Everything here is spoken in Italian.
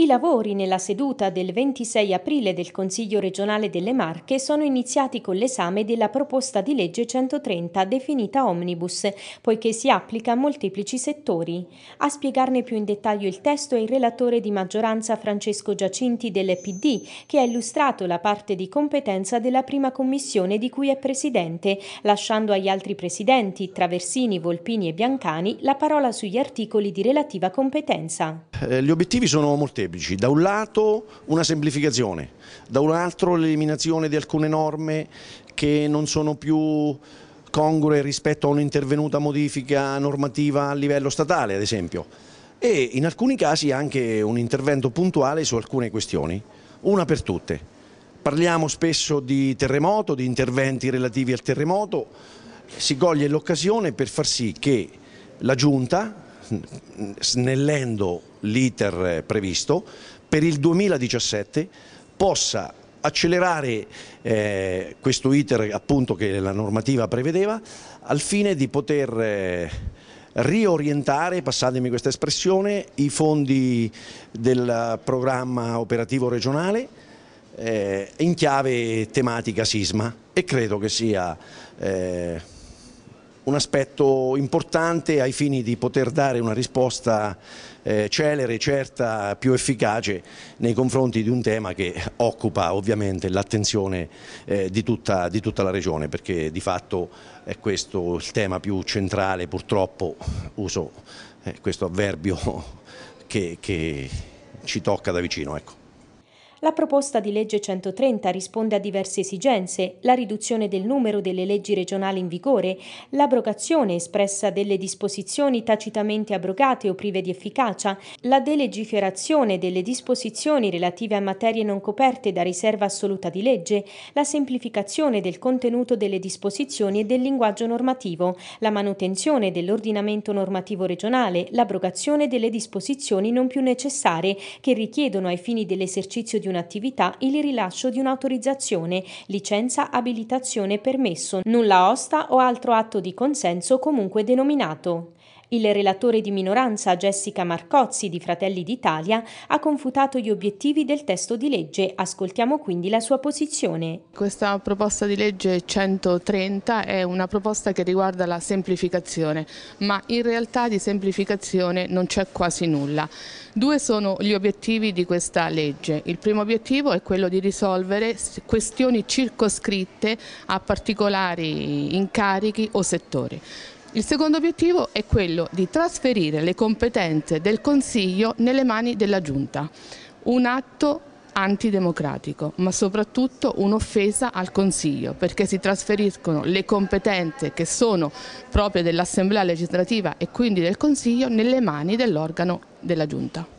I lavori nella seduta del 26 aprile del Consiglio regionale delle Marche sono iniziati con l'esame della proposta di legge 130 definita omnibus, poiché si applica a molteplici settori. A spiegarne più in dettaglio il testo è il relatore di maggioranza Francesco Giacinti del PD, che ha illustrato la parte di competenza della prima commissione di cui è presidente, lasciando agli altri presidenti, Traversini, Volpini e Biancani, la parola sugli articoli di relativa competenza. Eh, gli obiettivi sono molteplici semplici, da un lato una semplificazione, da un altro l'eliminazione di alcune norme che non sono più congrue rispetto a un'intervenuta modifica normativa a livello statale ad esempio e in alcuni casi anche un intervento puntuale su alcune questioni, una per tutte. Parliamo spesso di terremoto, di interventi relativi al terremoto, si coglie l'occasione per far sì che la Giunta, snellendo l'iter previsto, per il 2017 possa accelerare eh, questo iter appunto che la normativa prevedeva al fine di poter eh, riorientare, passatemi questa espressione, i fondi del programma operativo regionale eh, in chiave tematica sisma e credo che sia eh, un aspetto importante ai fini di poter dare una risposta eh, celere, certa, più efficace nei confronti di un tema che occupa ovviamente l'attenzione eh, di, di, tutta, la regione perché di fatto è questo il tema più centrale purtroppo, uso eh, questo avverbio che, che, ci tocca da vicino. Ecco la proposta di legge 130 risponde a diverse esigenze, la riduzione del numero delle leggi regionali in vigore, l'abrogazione espressa delle disposizioni tacitamente abrogate o prive di efficacia, la delegiferazione delle disposizioni relative a materie non coperte da riserva assoluta di legge, la semplificazione del contenuto delle disposizioni e del linguaggio normativo, la manutenzione dell'ordinamento normativo regionale, l'abrogazione delle disposizioni non più necessarie che richiedono ai fini dell'esercizio di un'attività il rilascio di un'autorizzazione, licenza, abilitazione, permesso, nulla osta o altro atto di consenso comunque denominato. Il relatore di minoranza Jessica Marcozzi di Fratelli d'Italia ha confutato gli obiettivi del testo di legge. Ascoltiamo quindi la sua posizione. Questa proposta di legge 130 è una proposta che riguarda la semplificazione, ma in realtà di semplificazione non c'è quasi nulla. Due sono gli obiettivi di questa legge. Il primo obiettivo è quello di risolvere questioni circoscritte a particolari incarichi o settori. Il secondo obiettivo è quello di trasferire le competenze del Consiglio nelle mani della Giunta, un atto antidemocratico, ma soprattutto un'offesa al Consiglio, perché si trasferiscono le competenze che sono proprie dell'Assemblea legislativa e quindi del Consiglio nelle mani dell'organo della Giunta.